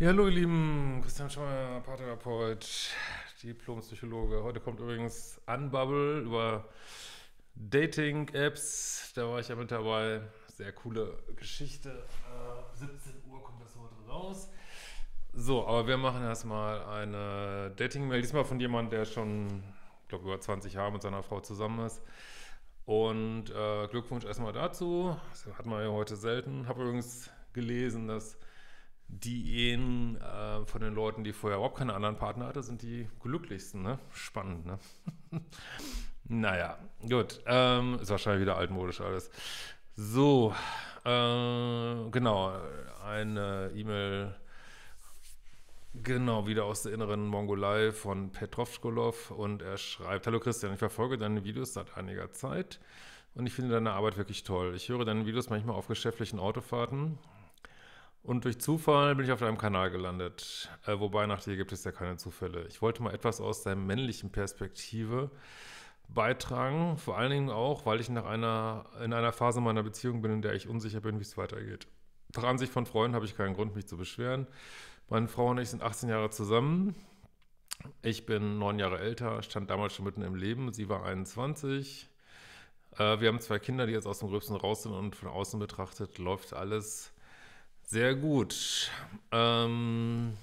Ja, hallo ihr Lieben, Christian Schmeier, Paartherapeut, Diplompsychologe. Heute kommt übrigens Unbubble über Dating-Apps, da war ich ja mit dabei. Sehr coole Geschichte. Äh, 17 Uhr kommt das heute raus. So, aber wir machen erstmal eine Dating-Mail, diesmal von jemandem, der schon, ich glaube, über 20 Jahre mit seiner Frau zusammen ist. Und äh, Glückwunsch erstmal dazu. Das hat man ja heute selten. Habe übrigens gelesen, dass die Ehen äh, von den Leuten, die vorher überhaupt keine anderen Partner hatte, sind die glücklichsten. Ne? Spannend, ne? naja, gut. Ähm, ist wahrscheinlich wieder altmodisch alles. So, äh, genau, eine E-Mail, genau, wieder aus der inneren Mongolei von Petrovskolov und er schreibt, Hallo Christian, ich verfolge deine Videos seit einiger Zeit und ich finde deine Arbeit wirklich toll. Ich höre deine Videos manchmal auf geschäftlichen Autofahrten, und durch Zufall bin ich auf deinem Kanal gelandet. Äh, wobei nach dir gibt es ja keine Zufälle. Ich wollte mal etwas aus deiner männlichen Perspektive beitragen. Vor allen Dingen auch, weil ich nach einer, in einer Phase meiner Beziehung bin, in der ich unsicher bin, wie es weitergeht. Nach Ansicht von Freunden habe ich keinen Grund, mich zu beschweren. Meine Frau und ich sind 18 Jahre zusammen. Ich bin neun Jahre älter, stand damals schon mitten im Leben. Sie war 21. Äh, wir haben zwei Kinder, die jetzt aus dem Gröbsten raus sind und von außen betrachtet läuft alles sehr gut. Ähm,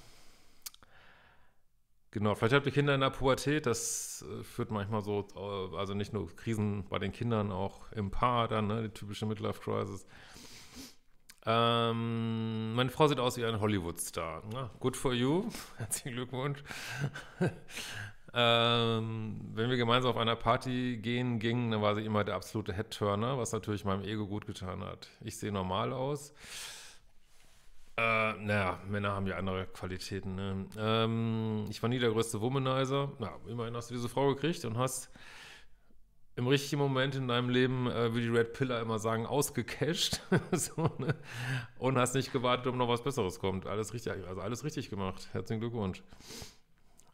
genau, vielleicht habt ihr Kinder in der Pubertät, das äh, führt manchmal so, äh, also nicht nur Krisen bei den Kindern, auch im Paar dann, ne, die typische Midlife-Crisis. Ähm, meine Frau sieht aus wie ein Hollywood-Star. Ne? Good for you. Herzlichen Glückwunsch. ähm, wenn wir gemeinsam auf einer Party gehen gingen, dann war sie immer der absolute Headturner, was natürlich meinem Ego gut getan hat. Ich sehe normal aus. Äh, naja, Männer haben ja andere Qualitäten. Ne? Ähm, ich war nie der größte Womanizer. Na, immerhin hast du diese Frau gekriegt und hast im richtigen Moment in deinem Leben, äh, wie die Red Pillar immer sagen, ausgecashed. so, ne? Und hast nicht gewartet, ob noch was Besseres kommt. Alles richtig, also alles richtig gemacht. Herzlichen Glückwunsch.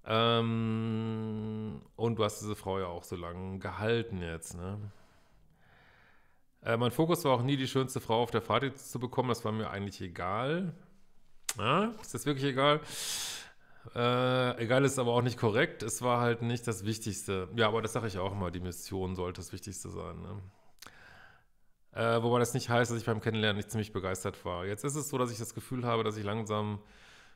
Ähm, und du hast diese Frau ja auch so lange gehalten jetzt, ne? Äh, mein Fokus war auch nie, die schönste Frau auf der Fahrt zu bekommen. Das war mir eigentlich egal. Ja, ist das wirklich egal? Äh, egal ist aber auch nicht korrekt. Es war halt nicht das Wichtigste. Ja, aber das sage ich auch mal. Die Mission sollte das Wichtigste sein. Ne? Äh, wobei das nicht heißt, dass ich beim Kennenlernen nicht ziemlich begeistert war. Jetzt ist es so, dass ich das Gefühl habe, dass ich langsam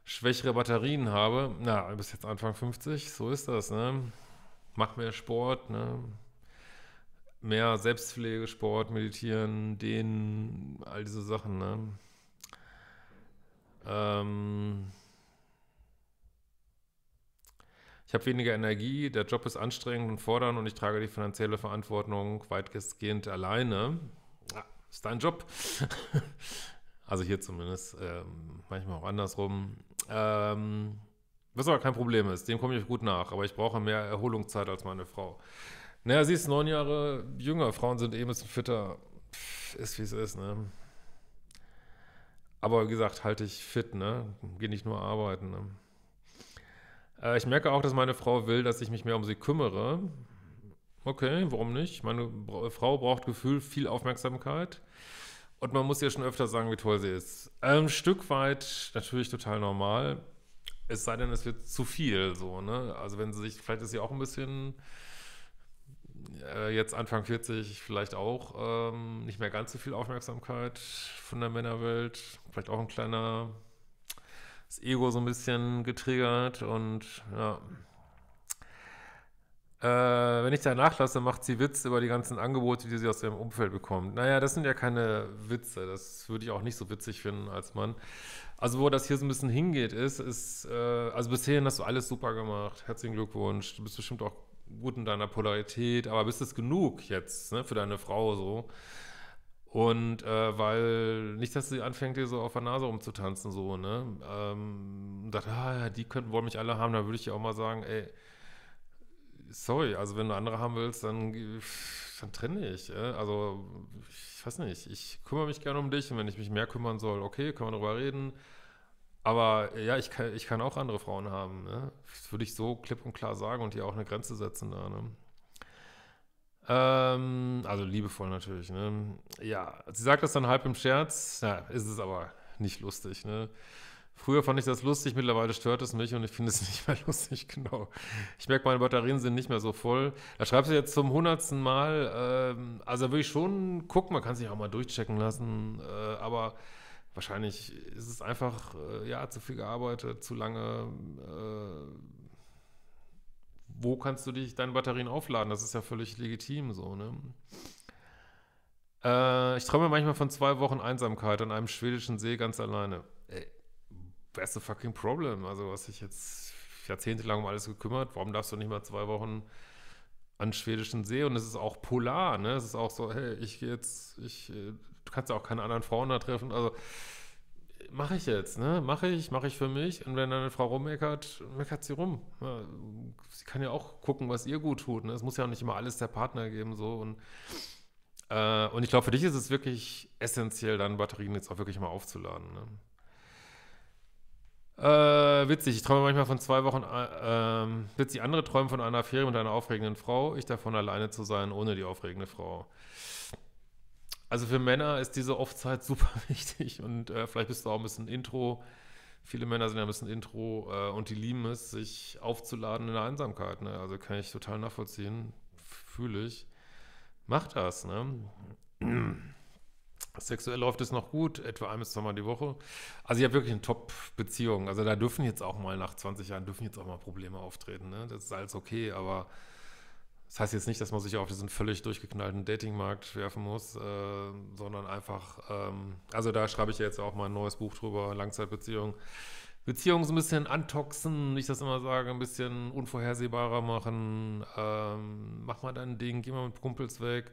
schwächere Batterien habe. Na, bis jetzt Anfang 50, so ist das, ne? Mach mehr Sport, ne? mehr Selbstpflege, Sport, Meditieren, Dehnen, all diese Sachen, ne? Ähm ich habe weniger Energie, der Job ist anstrengend und fordernd und ich trage die finanzielle Verantwortung weitgehend alleine. Ja, ist dein Job. also hier zumindest, ähm, manchmal auch andersrum. Ähm, was aber kein Problem ist, dem komme ich gut nach, aber ich brauche mehr Erholungszeit als meine Frau. Naja, sie ist neun Jahre jünger. Frauen sind eh ein bisschen fitter. Pff, ist wie es ist, ne? Aber wie gesagt, halte ich fit, ne? Geh nicht nur arbeiten, ne? Äh, ich merke auch, dass meine Frau will, dass ich mich mehr um sie kümmere. Okay, warum nicht? Meine Frau braucht Gefühl, viel Aufmerksamkeit. Und man muss ihr schon öfter sagen, wie toll sie ist. Ein ähm, Stück weit natürlich total normal. Es sei denn, es wird zu viel, so, ne? Also, wenn sie sich, vielleicht ist sie auch ein bisschen äh, jetzt Anfang 40 vielleicht auch ähm, nicht mehr ganz so viel Aufmerksamkeit von der Männerwelt. Vielleicht auch ein kleiner, das Ego so ein bisschen getriggert und ja. Äh, wenn ich da nachlasse, macht sie Witz über die ganzen Angebote, die sie aus ihrem Umfeld bekommt. Naja, das sind ja keine Witze. Das würde ich auch nicht so witzig finden als Mann. Also, wo das hier so ein bisschen hingeht, ist, ist, äh, also bisher hast du alles super gemacht. Herzlichen Glückwunsch. Du bist bestimmt auch gut in deiner Polarität, aber bist es genug jetzt ne, für deine Frau so? Und äh, weil nicht, dass sie anfängt, dir so auf der Nase rumzutanzen, so, ne? Ähm, dachte, ah, die könnten wollen mich alle haben, dann würde ich ja auch mal sagen, ey, sorry, also wenn du andere haben willst, dann, dann trenne ich. Äh? Also, ich weiß nicht, ich kümmere mich gerne um dich und wenn ich mich mehr kümmern soll, okay, können wir darüber reden. Aber äh, ja, ich kann, ich kann auch andere Frauen haben. Ne? Das würde ich so klipp und klar sagen und hier auch eine Grenze setzen da. Ne? Ähm, also liebevoll natürlich. Ne? Ja, sie sagt das dann halb im Scherz. Ja, ist es aber nicht lustig. Ne? Früher fand ich das lustig, mittlerweile stört es mich und ich finde es nicht mehr lustig, genau. Ich merke, meine Batterien sind nicht mehr so voll. Da schreibst du jetzt zum hundertsten Mal. Ähm, also da würde ich schon gucken, man kann sich auch mal durchchecken lassen. Äh, aber wahrscheinlich ist es einfach, äh, ja, zu viel gearbeitet, zu lange. Äh, wo kannst du dich deine Batterien aufladen? Das ist ja völlig legitim so, ne? Äh, ich träume manchmal von zwei Wochen Einsamkeit an einem schwedischen See ganz alleine. Ey, that's the fucking problem. Also, was ich jetzt jahrzehntelang um alles gekümmert, warum darfst du nicht mal zwei Wochen an schwedischen See und es ist auch polar, ne? Es ist auch so, hey, ich gehe jetzt, ich, äh, du kannst ja auch keine anderen Frauen da treffen. Also mache ich jetzt, ne? Mache ich, mache ich für mich. Und wenn deine Frau rummeckert, meckert sie rum. sie kann ja auch gucken, was ihr gut tut. Ne? Es muss ja auch nicht immer alles der Partner geben, so und äh, und ich glaube, für dich ist es wirklich essentiell, deine Batterien jetzt auch wirklich mal aufzuladen. Ne? Äh, witzig, ich träume manchmal von zwei Wochen. Äh, ähm, witzig, andere träumen von einer Ferie mit einer aufregenden Frau, ich davon alleine zu sein, ohne die aufregende Frau. Also für Männer ist diese Off-Zeit super wichtig und äh, vielleicht bist du auch ein bisschen Intro. Viele Männer sind ja ein bisschen Intro äh, und die lieben es, sich aufzuladen in der Einsamkeit. Ne? Also kann ich total nachvollziehen, fühle ich. Mach das, ne? Sexuell läuft es noch gut, etwa ein bis zweimal die Woche. Also ich habe wirklich eine Top-Beziehung. Also da dürfen jetzt auch mal nach 20 Jahren dürfen jetzt auch mal Probleme auftreten. Ne? Das ist alles okay, aber das heißt jetzt nicht, dass man sich auf diesen völlig durchgeknallten Datingmarkt werfen muss, äh, sondern einfach, ähm, also da schreibe ich jetzt auch mal ein neues Buch drüber, Langzeitbeziehung. Beziehungen so ein bisschen antoxen, wie ich das immer sage, ein bisschen unvorhersehbarer machen. Ähm, mach mal dein Ding, geh mal mit Kumpels weg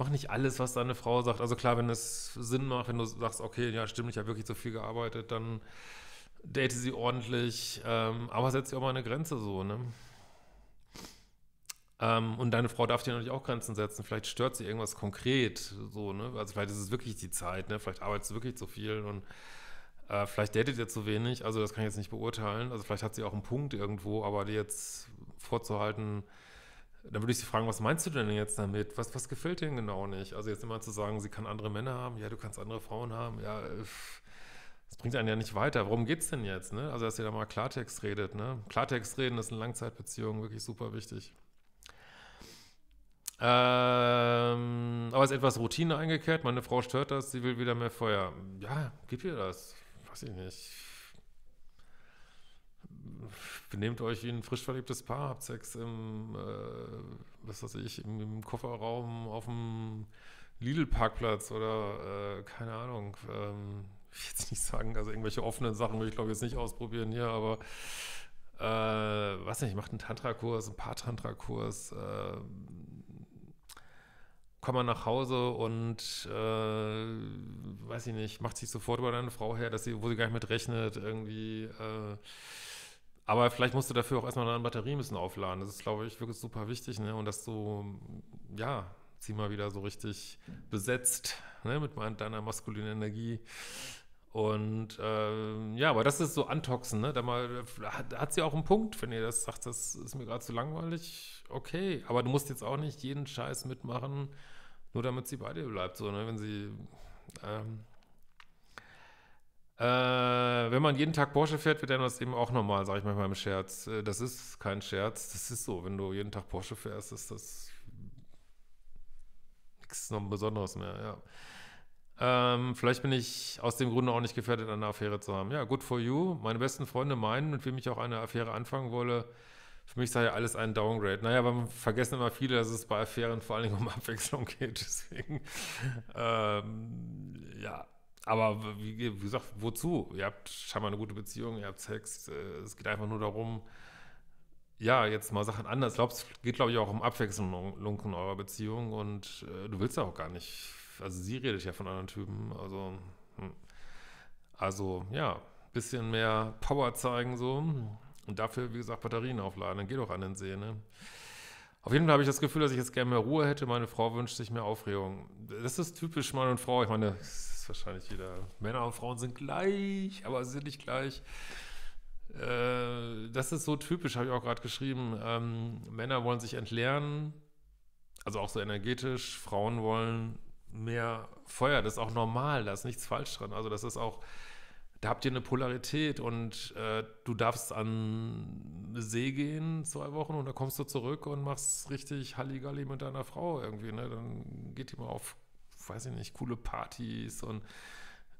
mach nicht alles, was deine Frau sagt. Also klar, wenn es Sinn macht, wenn du sagst, okay, ja, stimmt, ich habe wirklich so viel gearbeitet, dann date sie ordentlich, ähm, aber setz dir auch mal eine Grenze so, ne? Ähm, und deine Frau darf dir natürlich auch Grenzen setzen. Vielleicht stört sie irgendwas konkret, so, ne? Also vielleicht ist es wirklich die Zeit, ne? Vielleicht arbeitest du wirklich zu viel und äh, vielleicht datet ihr zu wenig. Also das kann ich jetzt nicht beurteilen. Also vielleicht hat sie auch einen Punkt irgendwo, aber dir jetzt vorzuhalten, dann würde ich sie fragen, was meinst du denn jetzt damit? Was, was gefällt dir denn genau nicht? Also jetzt immer zu sagen, sie kann andere Männer haben, ja, du kannst andere Frauen haben, ja, das bringt einen ja nicht weiter. Worum es denn jetzt? Ne? Also, dass ihr da mal Klartext redet. Ne? Klartext reden ist in Langzeitbeziehungen wirklich super wichtig. Ähm, aber ist etwas Routine eingekehrt. Meine Frau stört das, sie will wieder mehr Feuer. Ja, gib ihr das. Weiß ich nicht benehmt euch wie ein frisch verliebtes Paar, habt Sex im, äh, was weiß ich, im, im Kofferraum auf dem Lidl-Parkplatz oder äh, keine Ahnung. Ähm, ich jetzt nicht sagen, also irgendwelche offenen Sachen würde ich glaube jetzt nicht ausprobieren hier, aber äh, weiß nicht, macht einen Tantra-Kurs, einen Paar-Tantra-Kurs, äh, komm mal nach Hause und äh, weiß ich nicht, macht sich sofort über deine Frau her, dass sie, wo sie gar nicht mit rechnet, irgendwie äh, aber vielleicht musst du dafür auch erstmal deine Batterie ein bisschen aufladen. Das ist, glaube ich, wirklich super wichtig. Ne? Und dass du, ja, zieh mal wieder so richtig besetzt ne? mit deiner maskulinen Energie. Und ähm, ja, aber das ist so antoxen, ne? Da mal, hat, hat sie auch einen Punkt, wenn ihr das sagt, das ist mir gerade zu langweilig, okay. Aber du musst jetzt auch nicht jeden Scheiß mitmachen, nur damit sie bei dir bleibt, so, ne? Wenn sie ähm, äh, äh, wenn man jeden Tag Porsche fährt, wird dann das eben auch normal, sage ich manchmal im Scherz. Äh, das ist kein Scherz, das ist so. Wenn du jeden Tag Porsche fährst, ist das nichts noch Besonderes mehr, ja. ähm, vielleicht bin ich aus dem Grunde auch nicht gefährdet, eine Affäre zu haben. Ja, good for you. Meine besten Freunde meinen, mit wem ich auch eine Affäre anfangen wolle, für mich sei ja alles ein Downgrade. Naja, aber man vergessen immer viele, dass es bei Affären vor allen Dingen um Abwechslung geht. Deswegen, ähm, ja, aber wie, wie, gesagt, wozu? Ihr habt scheinbar eine gute Beziehung, ihr habt Sex. Äh, es geht einfach nur darum, ja, jetzt mal Sachen anders. Es geht, glaube ich, auch um Abwechslung in eurer Beziehung. Und äh, du willst ja auch gar nicht. Also sie redet ja von anderen Typen. Also, hm. also ja, bisschen mehr Power zeigen so. Und dafür, wie gesagt, Batterien aufladen. Dann geh doch an den See, ne? Auf jeden Fall habe ich das Gefühl, dass ich jetzt gerne mehr Ruhe hätte. Meine Frau wünscht sich mehr Aufregung. Das ist typisch Mann und Frau. Ich meine, das ist wahrscheinlich jeder. Männer und Frauen sind gleich, aber sie sind nicht gleich. Äh, das ist so typisch, habe ich auch gerade geschrieben. Ähm, Männer wollen sich entleeren, also auch so energetisch. Frauen wollen mehr Feuer. Das ist auch normal, da ist nichts falsch dran. Also das ist auch da habt ihr eine Polarität und äh, du darfst an See gehen zwei Wochen und dann kommst du zurück und machst richtig Halligalli mit deiner Frau irgendwie, ne? Dann geht die mal auf, weiß ich nicht, coole Partys und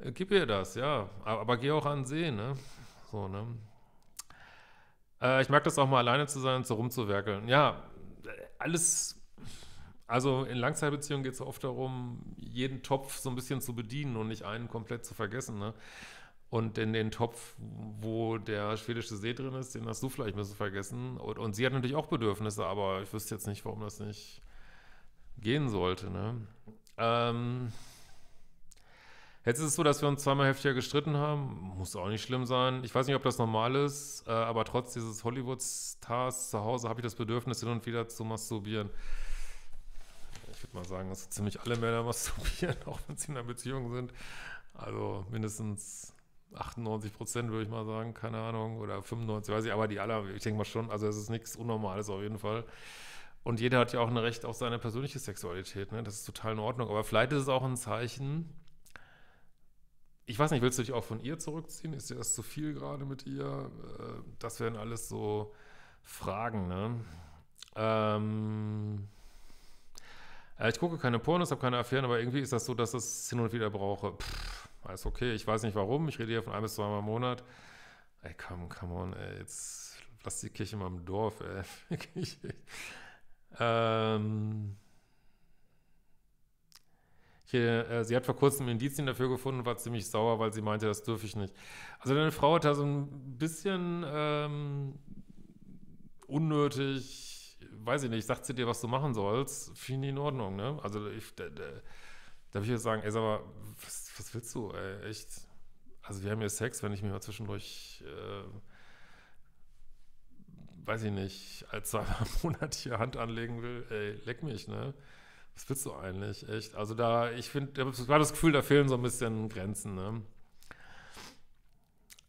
äh, gib ihr das, ja. Aber, aber geh auch an See, ne? So, ne? Äh, ich mag das auch mal alleine zu sein und so rumzuwerkeln. Ja, alles also in Langzeitbeziehungen geht es oft darum, jeden Topf so ein bisschen zu bedienen und nicht einen komplett zu vergessen. Ne? und in den Topf, wo der schwedische See drin ist, den hast du vielleicht ein bisschen vergessen. Und, und sie hat natürlich auch Bedürfnisse, aber ich wüsste jetzt nicht, warum das nicht gehen sollte. Ne? Ähm, jetzt ist es so, dass wir uns zweimal heftiger gestritten haben. Muss auch nicht schlimm sein. Ich weiß nicht, ob das normal ist, äh, aber trotz dieses Hollywood-Stars zu Hause habe ich das Bedürfnis, hin und wieder zu masturbieren. Ich würde mal sagen, dass ziemlich alle Männer masturbieren, auch wenn sie in einer Beziehung sind. Also mindestens 98 Prozent, würde ich mal sagen, keine Ahnung, oder 95, weiß ich, aber die aller, ich denke mal schon, also es ist nichts Unnormales auf jeden Fall. Und jeder hat ja auch ein Recht auf seine persönliche Sexualität, ne? Das ist total in Ordnung. Aber vielleicht ist es auch ein Zeichen. Ich weiß nicht, willst du dich auch von ihr zurückziehen? Ist dir das zu viel gerade mit ihr? Äh, das wären alles so Fragen, ne? Ähm ich gucke keine Pornos, habe keine Affären, aber irgendwie ist das so, dass ich es hin und wieder brauche. Pff alles okay. Ich weiß nicht warum, ich rede hier von ein bis zweimal im Monat. Ey, komm, come on, ey, jetzt lass die Kirche mal im Dorf, ey. ähm, äh, sie hat vor kurzem Indizien dafür gefunden, war ziemlich sauer, weil sie meinte, das dürfe ich nicht. Also deine Frau hat da so ein bisschen ähm, unnötig, weiß ich nicht, sagt sie dir, was du machen sollst, finde ich in Ordnung, ne? Also ich, da, da, darf ich jetzt sagen, ey, sag mal, was, was willst du, ey? Echt. Also wir haben ja Sex, wenn ich mich mal zwischendurch, äh, weiß ich nicht, als zweimal im hier Hand anlegen will, ey, leck mich, ne? Was willst du eigentlich? Echt. Also da, ich finde, ich habe das Gefühl, da fehlen so ein bisschen Grenzen, ne?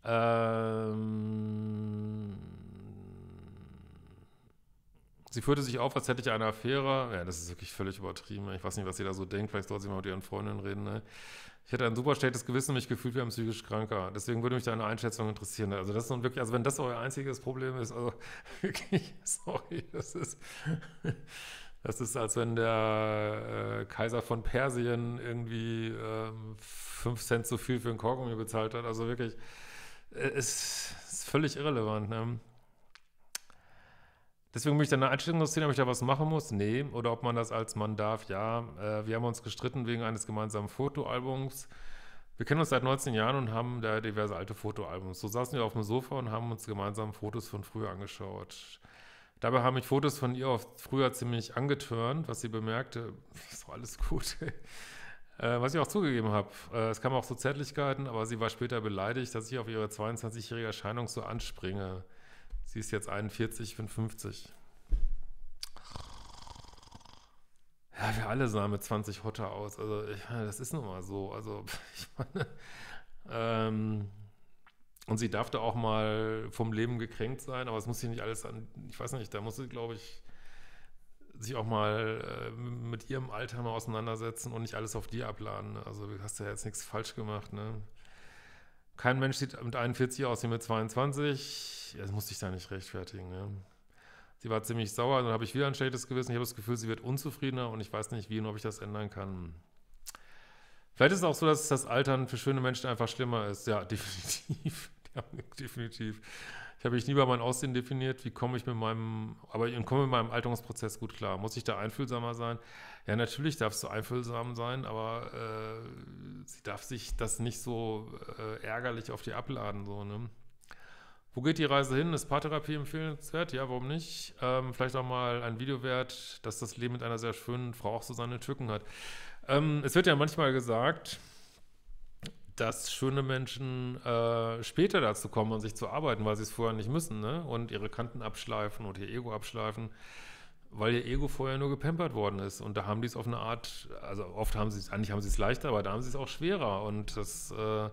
Ähm, sie führte sich auf, als hätte ich eine Affäre. Ja, das ist wirklich völlig übertrieben. Ich weiß nicht, was sie da so denkt. Vielleicht soll sie mal mit ihren Freundinnen reden. Ne? Ich hätte ein super schlechtes Gewissen, mich gefühlt wie ein psychisch Kranker. Deswegen würde mich deine Einschätzung interessieren. Also das ist nun wirklich, also wenn das euer einziges Problem ist, also wirklich, sorry, das ist, das ist als wenn der äh, Kaiser von Persien irgendwie ähm, fünf Cent zu viel für einen Kaugummi bezahlt hat. Also wirklich, ist, äh, ist völlig irrelevant. Ne? Deswegen möchte ich dann sehen, ob ich da was machen muss. Nee. Oder ob man das als Mann darf. Ja. Äh, wir haben uns gestritten wegen eines gemeinsamen Fotoalbums. Wir kennen uns seit 19 Jahren und haben da diverse alte Fotoalbums. So saßen wir auf dem Sofa und haben uns gemeinsam Fotos von früher angeschaut. Dabei haben mich Fotos von ihr oft früher ziemlich angetörnt, was sie bemerkte, ist doch alles gut, äh, was ich auch zugegeben habe. Äh, es kamen auch zu Zärtlichkeiten, aber sie war später beleidigt, dass ich auf ihre 22-jährige Erscheinung so anspringe. Sie ist jetzt 41, ich bin 50. Ja, wir alle sahen mit 20 hotter aus. Also, ich meine, das ist nun mal so. Also, ich meine, ähm, und sie darf da auch mal vom Leben gekränkt sein, aber es muss sie nicht alles an, ich weiß nicht, da muss sie, glaube ich, sich auch mal äh, mit ihrem Alter mal auseinandersetzen und nicht alles auf dir abladen. Also, du hast ja jetzt nichts falsch gemacht, ne? Kein Mensch sieht mit 41 aus wie mit 22. Das musste ich da nicht rechtfertigen. Ne? Sie war ziemlich sauer, dann habe ich wieder ein schlechtes Gewissen. Ich habe das Gefühl, sie wird unzufriedener und ich weiß nicht, wie und ob ich das ändern kann. Vielleicht ist es auch so, dass das Altern für schöne Menschen einfach schlimmer ist. Ja, definitiv. Ja, definitiv. Ich habe mich nie über mein Aussehen definiert, wie komme ich mit meinem, aber ich komme mit meinem Alterungsprozess gut klar. Muss ich da einfühlsamer sein? Ja, natürlich darfst du einfühlsam sein, aber äh, sie darf sich das nicht so äh, ärgerlich auf die abladen, so, ne? Wo geht die Reise hin? Ist Paartherapie empfehlenswert? Ja, warum nicht? Ähm, vielleicht auch mal ein Video wert, dass das Leben mit einer sehr schönen Frau auch so seine Tücken hat. Ähm, es wird ja manchmal gesagt, dass schöne Menschen äh, später dazu kommen, an sich zu arbeiten, weil sie es vorher nicht müssen, ne? Und ihre Kanten abschleifen und ihr Ego abschleifen, weil ihr Ego vorher nur gepampert worden ist. Und da haben die es auf eine Art, also oft haben sie es, eigentlich haben sie es leichter, aber da haben sie es auch schwerer. Und das äh,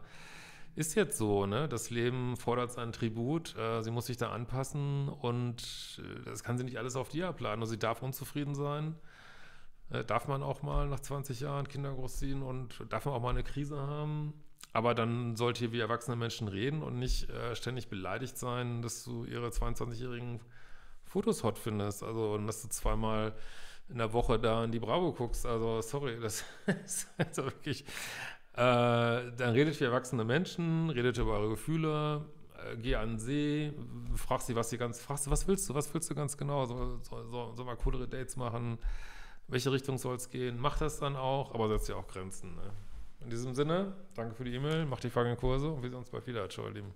ist jetzt so, ne? Das Leben fordert seinen Tribut, äh, sie muss sich da anpassen und äh, das kann sie nicht alles auf die abladen. Und also sie darf unzufrieden sein äh, darf man auch mal nach 20 Jahren Kinder großziehen und darf man auch mal eine Krise haben? Aber dann sollt ihr wie erwachsene Menschen reden und nicht äh, ständig beleidigt sein, dass du ihre 22-jährigen Fotos hot findest. Also, und dass du zweimal in der Woche da in die Bravo guckst. Also, sorry, das ist also wirklich. Äh, dann redet wie erwachsene Menschen, redet über eure Gefühle, äh, geh an den See, frag sie, was sie ganz, frag was willst du, was willst du ganz genau? Sollen so, so, so, mal coolere Dates machen? Welche Richtung soll es gehen? Mach das dann auch, aber setzt ja auch Grenzen. Ne? In diesem Sinne, danke für die E-Mail, macht die folgenden Kurse und wir sehen uns bei wieder, ihr Lieben.